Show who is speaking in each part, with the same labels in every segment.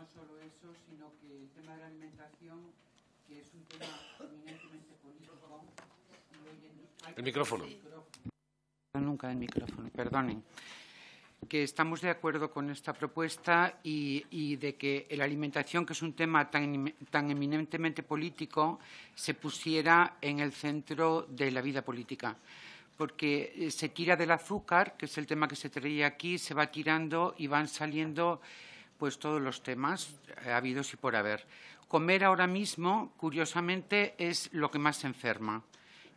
Speaker 1: no solo eso, sino que el tema de la alimentación, que es un tema eminentemente político, el micrófono. Nunca el micrófono, perdonen. Que estamos de acuerdo con esta propuesta y, de que la alimentación, que es un tema tan, tan eminentemente político, se pusiera en el centro de la vida política. Porque eh, se tira del azúcar, que es el tema que se traía aquí, se va tirando y van saliendo pues todos los temas eh, habidos y por haber. Comer ahora mismo, curiosamente, es lo que más enferma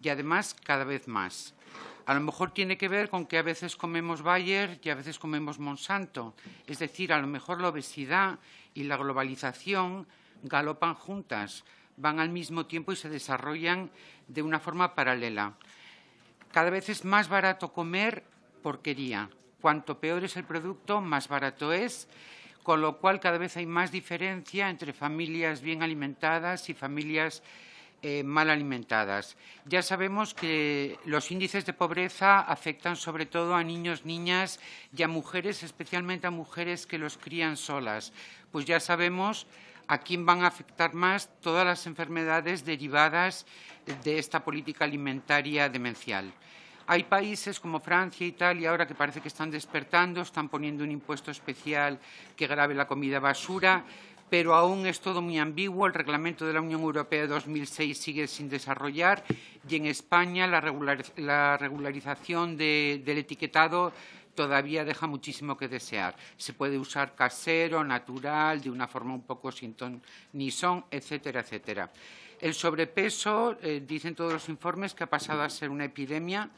Speaker 1: y además cada vez más. A lo mejor tiene que ver con que a veces comemos Bayer y a veces comemos Monsanto. Es decir, a lo mejor la obesidad y la globalización galopan juntas, van al mismo tiempo y se desarrollan de una forma paralela. Cada vez es más barato comer porquería. Cuanto peor es el producto, más barato es con lo cual cada vez hay más diferencia entre familias bien alimentadas y familias eh, mal alimentadas. Ya sabemos que los índices de pobreza afectan sobre todo a niños, niñas y a mujeres, especialmente a mujeres que los crían solas. Pues ya sabemos a quién van a afectar más todas las enfermedades derivadas de esta política alimentaria demencial. Hay países como Francia, Italia, ahora que parece que están despertando, están poniendo un impuesto especial que grave la comida basura, pero aún es todo muy ambiguo. El reglamento de la Unión Europea de 2006 sigue sin desarrollar y en España la, regularización del etiquetado todavía deja muchísimo que desear. Se puede usar casero, natural, de una forma un poco sin ton ni son, etcétera, etcétera. El sobrepeso, eh, dicen todos los informes, que ha pasado a ser una epidemia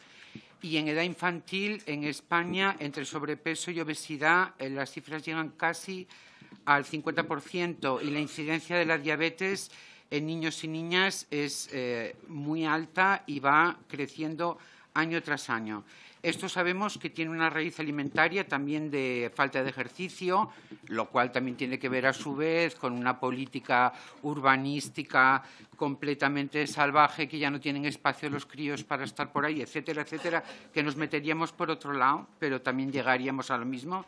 Speaker 1: y en edad infantil en España entre sobrepeso y obesidad eh, las cifras llegan casi al 50% y la incidencia de la diabetes en niños y niñas es eh, muy alta y va creciendo año tras año. Esto sabemos que tiene una raíz alimentaria también de falta de ejercicio, lo cual también tiene que ver a su vez con una política urbanística completamente salvaje que ya no tienen espacio los críos para estar por ahí, etcétera, etcétera, que nos meteríamos por otro lado, pero también llegaríamos a lo mismo.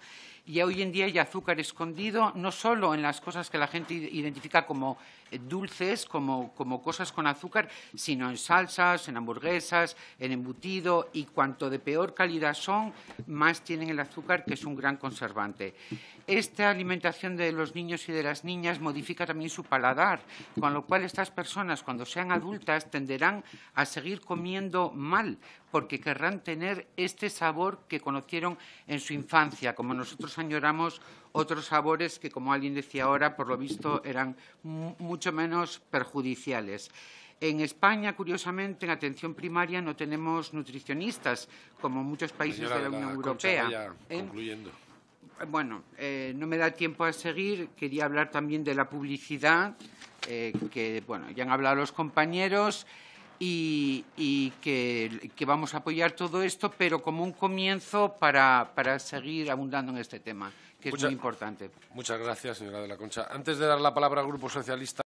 Speaker 1: Y hoy en día hay azúcar escondido, no solo en las cosas que la gente identifica como dulces, como, cosas con azúcar, sino en salsas, en hamburguesas, en embutido y cuanto de peor calidad son, más tienen el azúcar, que es un gran conservante. Esta alimentación de los niños y de las niñas modifica también su paladar, con lo cual estas personas, cuando sean adultas, tenderán a seguir comiendo mal, porque querrán tener este sabor que conocieron en su infancia, como nosotros añoramos otros sabores que, como alguien decía ahora, por lo visto eran mucho menos perjudiciales. En España, curiosamente, en atención primaria no tenemos nutricionistas, como muchos países de la, Unión Europea. incluyendo Bueno, eh, no me da tiempo a seguir. Quería hablar también de la publicidad, eh, que bueno, ya han hablado los compañeros y, que, vamos a apoyar todo esto, pero como un comienzo para, seguir abundando en este tema, que es muy importante. Muchas gracias, señora de la Concha. Antes de dar la palabra al Grupo Socialista.